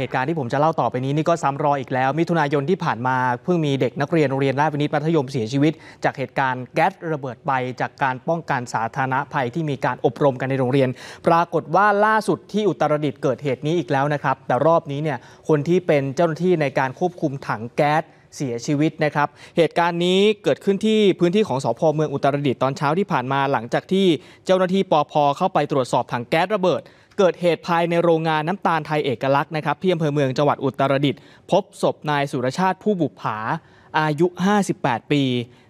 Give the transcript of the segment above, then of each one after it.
เหตุการณ์ที่ผมจะเล่าต่อไปนี้นี่ก็ซ้ำรอยอีกแล้ว มิถุนายนที่ผ่านมา เพิ่งมีเด็กนักเรียนโรงเรียนราชวินิตมัธยมเสียชีวิต จากเหตุการณ์แก๊สระเบิดไปจากการป้องกันสาธารณภัยที่มีการอบรมกันในโรงเรียน ปรากฏว่าล่าสุดที่อุตรดิตถ์เกิดเหตุนี้อีกแล้วนะครับ แต่รอบนี้เนี่ยคนที่เป็นเจ้าหน้าที่ในการควบคุมถังแก๊สเสียชีวิตนะครับเหตุการณ์นี้เกิดขึ้นที่พื้นที่ของสพเมืองอุตรดิตถ์ตอนเช้าที่ผ่านมาหลังจากที่เจ้าหน้าที่ปอพเข้าไปตรวจสอบถังแก๊สระเบิดเกิดเหตุภายในโรงงานน้ำตาลไทยเอกลักษณ์นะครับที่อำเภอเมืองจังหวัดอุตรดิตถ์พบศพนายสุรชาติผู้บุปผา อายุ 58 ปี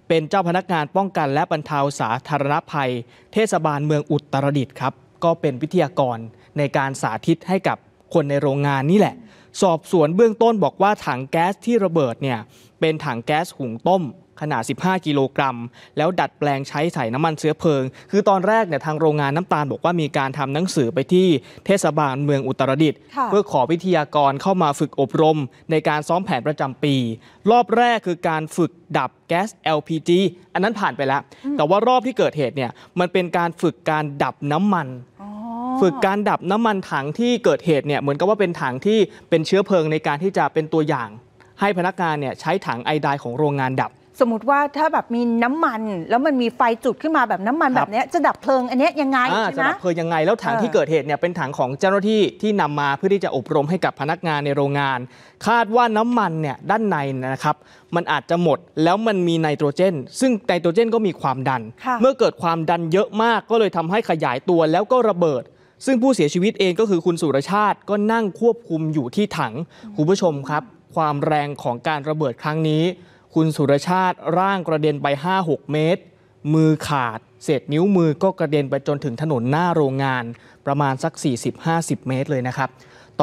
เป็นเจ้าพนักงานป้องกันและบรรเทาสาธารณภัยเทศบาลเมืองอุตรดิตถ์ครับ ก็เป็นวิทยากรในการสาธิตให้กับคนในโรงงานนี่แหละ สอบสวนเบื้องต้นบอกว่าถังแก๊สที่ระเบิดเนี่ยเป็นถังแก๊สหุงต้มขนาด 15 กิโลกรัม แล้วดัดแปลงใช้ใส่น้ำมันเชื้อเพลิง คือตอนแรกเนี่ยทางโรงงานน้ำตาลบอกว่ามีการทำหนังสือไปที่เทศบาลเมืองอุตรดิตถ์เพื่อขอวิทยากรเข้ามาฝึกอบรม ในการซ้อมแผนประจำปี รอบแรกคือการฝึกดับแก๊ส LPG อันนั้นผ่านไปแล้ว แต่ว่ารอบที่เกิดเหตุเนี่ยมันเป็นการฝึกการดับน้ำมันฝึกการดับน้ำมันถังที่เกิดเหตุเนี่ยเหมือนกับว่าเป็นถังที่เป็นเชื้อเพลิงในการที่จะเป็นตัวอย่าง ให้พนักงานเนี่ยใช้ถังไอไดของโรงงานดับสมมติว่าถ้าแบบมีน้ำมันแล้วมันมีไฟจุดขึ้นมาแบบน้ำมันแบบนี้จะดับเพลิงอันนี้ยังไง ใช่ไหมจะดับเพลิงยังไงแล้วถังที่เกิดเหตุเนี่ยเป็นถังของเจ้าหน้าที่ที่นำมา เพื่อที่จะอบรมให้กับพนักงานในโรงงาน คาดว่าน้ำมันเนี่ยด้านในนะครับ มันอาจจะหมดแล้วมันมีไนโตรเจน ซึ่งไนโตรเจนก็มีความดัน เมื่อเกิดความดันเยอะมากก็เลยทำให้ขยายตัวแล้วก็ระเบิด ซึ่งผู้เสียชีวิตเองก็คือคุณสุรชาติก็นั่งควบคุมอยู่ที่ถังคุณผู้ชมครับ ความแรงของการระเบิดครั้งนี้คุณสุรชาติร่างกระเด็นไป 5-6 เมตร มือขาดเศษนิ้วมือก็กระเด็นไปจนถึงถนนหน้าโรงงานประมาณสัก 40-50 เมตรเลยนะครับ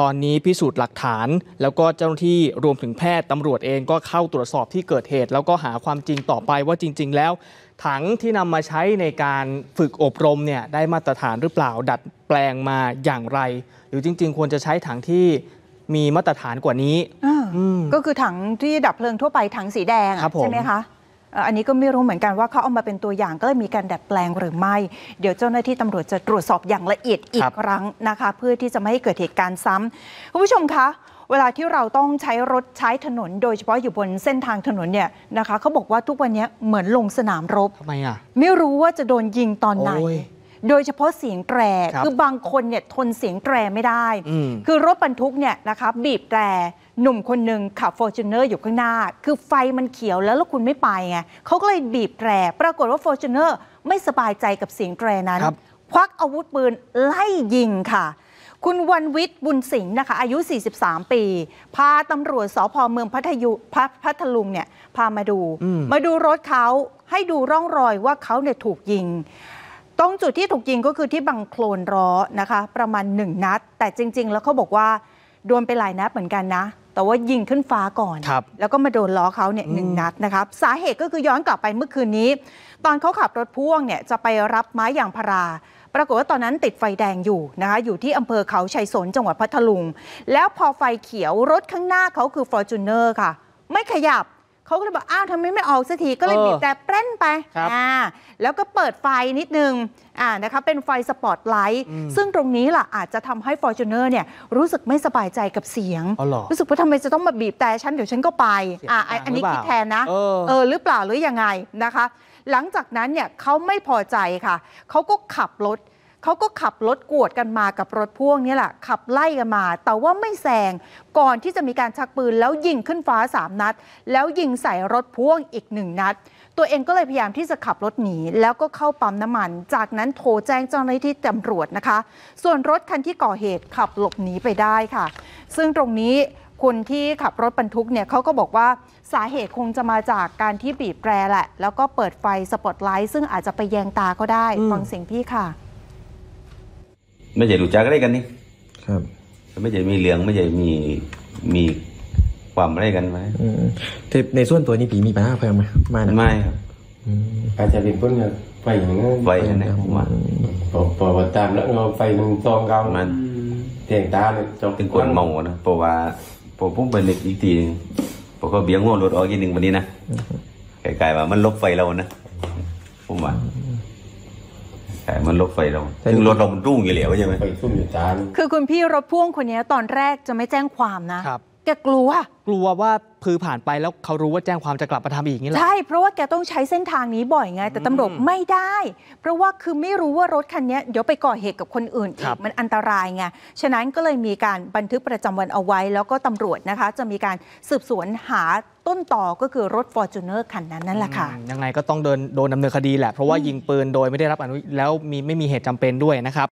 ตอนนี้พิสูจน์หลักฐานแล้วก็เจ้าหน้าที่รวมถึงแพทย์ตำรวจเองก็เข้าตรวจสอบที่เกิดเหตุ แล้วก็หาความจริงต่อไปว่าจริง ๆ แล้ว ถังที่นำมาใช้ในการฝึกอบรมเนี่ยได้มาตรฐานหรือเปล่าดัดแปลงมาอย่างไร หรือจริงๆ ควรจะใช้ถังที่มีมาตรฐานกว่านี้อก็คือถังที่ดับเพลิงทั่วไป ถังสีแดงใช่ไหมคะ อันนี้ก็ไม่รู้เหมือนกันว่าเขาเอามาเป็นตัวอย่างก็เลยมีการดัดแปลงหรือไม่ เดี๋ยวเจ้าหน้าที่ตำรวจจะตรวจสอบอย่างละเอียดอีกครั้งนะคะเพื่อที่จะไม่ให้เกิดเหตุการณ์ซ้ำคุณผู้ชมคะ เวลาที่เราต้องใช้รถใช้ถนน โดยเฉพาะอยู่บนเส้นทางถนนเนี่ยนะคะเขาบอกว่าทุกวันนี้เหมือนลงสนามรบทำไมอ่ะไม่รู้ว่าจะโดนยิงตอนไหนโดยเฉพาะเสียงแตรคือบางคนเนี่ยทนเสียงแตรไม่ได้ คือรถบรรทุกเนี่ยนะคะบีบแตรหนุ่มคนหนึ่งขับฟอร์จูเนอร์อยู่ข้างหน้า คือไฟมันเขียวแล้วแล้วคุณไม่ไปไงเขาก็เลยบีบแตรปรากฏว่าฟอร์จูเนอร์ไม่สบายใจกับเสียงแตรนั้นควักอาวุธปืน ไล่ยิงค่ะ คุณวันวิทย์บุญสิงห์นะคะอายุ 43 ปี พาตำรวจสพเมืองพัทยุพัพัทลุงเนี่ย พามาดูมาดูรถเขาให้ดูร่องรอยว่าเขาเนี่ยถูกยิงตรงจุดที่ถูกยิงก็คือที่บังโคลนร้อนะคะ ประมาณ 1 นัด แต่จริง ๆ แล้วเขาบอกว่าโดนไปหลายนัดเหมือนกันนะ แต่ว่ายิงขึ้นฟ้าก่อน แล้วก็มาโดนล้อเขาเนี่ยหนึ่งนัดนะครับสาเหตุก็คือย้อนกลับไปเมื่อคืนนี้ ตอนเขาขับรถพ่วงเนี่ยจะไปรับไม้ยางพารา ปรากฏว่าตอนนั้นติดไฟแดงอยู่นะคะอยู่ที่อำเภอเขาชัยสนจังหวัดพัทลุงแล้วพอไฟเขียวรถข้างหน้าเขาคือฟอร์จูเนอร์ค่ะ ไม่ขยับเขาก็เลยบอก อ้าว ทำไมไม่ออกสักที ก็เลยบีบแต่เปร้นไปอ่า แล้วก็เปิดไฟนิดนึง อ่า นะคะ เป็นไฟสปอตไลท์ ซึ่งตรงนี้ล่ะอาจจะทำให้ฟอร์จูเนอร์เนี่ยรู้สึกไม่สบายใจกับเสียง รู้สึกว่าทำไมจะต้องมาบีบแต่ฉัน เดี๋ยวฉันก็ไป อ่าอันนี้คิดแทนนะ เออ หรือเปล่าหรือยังไงนะคะ หลังจากนั้นเนี่ยเขาไม่พอใจค่ะ เขาก็ขับรถเขาก็ขับรถกวดกันมากับรถพ่วงนี่แหละ ขับไล่กันมา แต่ว่าไม่แซงก่อนที่จะมีการชักปืนแล้วยิงขึ้นฟ้า 3 นัด แล้วยิงใส่รถพ่วงอีกหนึ่งนัด ตัวเองก็เลยพยายามที่จะขับรถหนีแล้วก็เข้าปั๊มน้ำมัน จากนั้นโทรแจ้งเจ้าหน้าที่ตำรวจนะคะ ส่วนรถคันที่ก่อเหตุขับหลบหนีไปได้ค่ะ ซึ่งตรงนี้คนที่ขับรถบรรทุกเนี่ยเขาก็บอกว่าสาเหตุคงจะมาจากการที่บีบแตรแหละ แล้วก็เปิดไฟสปอตไลท์ซึ่งอาจจะไปแยงตาก็ได้ฟังเสียงพี่ค่ะไม่ใช่รู้จักอะไรกันนี่ครับไม่ใช่มีเหลืองไม่ใช่มีมีความอะไรกันไหมอืมในส่วนตัวนี้ผีมีปัญหาเพิ่มไหมไม่ไม่ครับอาจจะเป็นคนแบบไฟอย่างนั้นไฟนนะผมว่าปอพอตามแล้วเราไฟมันตองเก่ามันเตียงตาเลยจบเป็นคนเมานะเพราะว่าพุผมเป็นเด็กอีกทีพมเขาเบี้ยงหัวรถออกอีหนึ่งวันนี้นะไกลๆว่ามันลบไฟเรานะผมว่าช่มันรถไฟเราซึ่งรถเรามันรุ่งอยู่เหลยวใช่ไหมไฟทุ่มอยู่จานคือคุณพี่รถพ่วงคนนี้ตอนแรกจะไม่แจ้งความนะครับแกกลัว กลัวว่าพือผ่านไปแล้วเขารู้ว่าแจ้งความจะกลับมาทำอีกนี่หละใช่ เพราะว่าแกต้องใช้เส้นทางนี้บ่อยไง แต่ตำรวจไม่ได้ เพราะว่าคือไม่รู้ว่ารถคันนี้เดี๋ยวไปก่อเหตุกับคนอื่นอีกมันอันตรายไง ฉะนั้นก็เลยมีการบันทึกประจำวันเอาไว้ แล้วก็ตำรวจนะคะจะมีการสืบสวนหาต้นต่อก็คือรถฟอร์จูเนอร์คันนั้น นั่นแหละค่ะ ยังไงก็ต้องเดินโดนดำเนินคดีแหละเพราะว่ายิงปืนโดยไม่ได้รับอนุญาตแล้วมีไม่มีเหตุจำเป็นด้วยนะครับ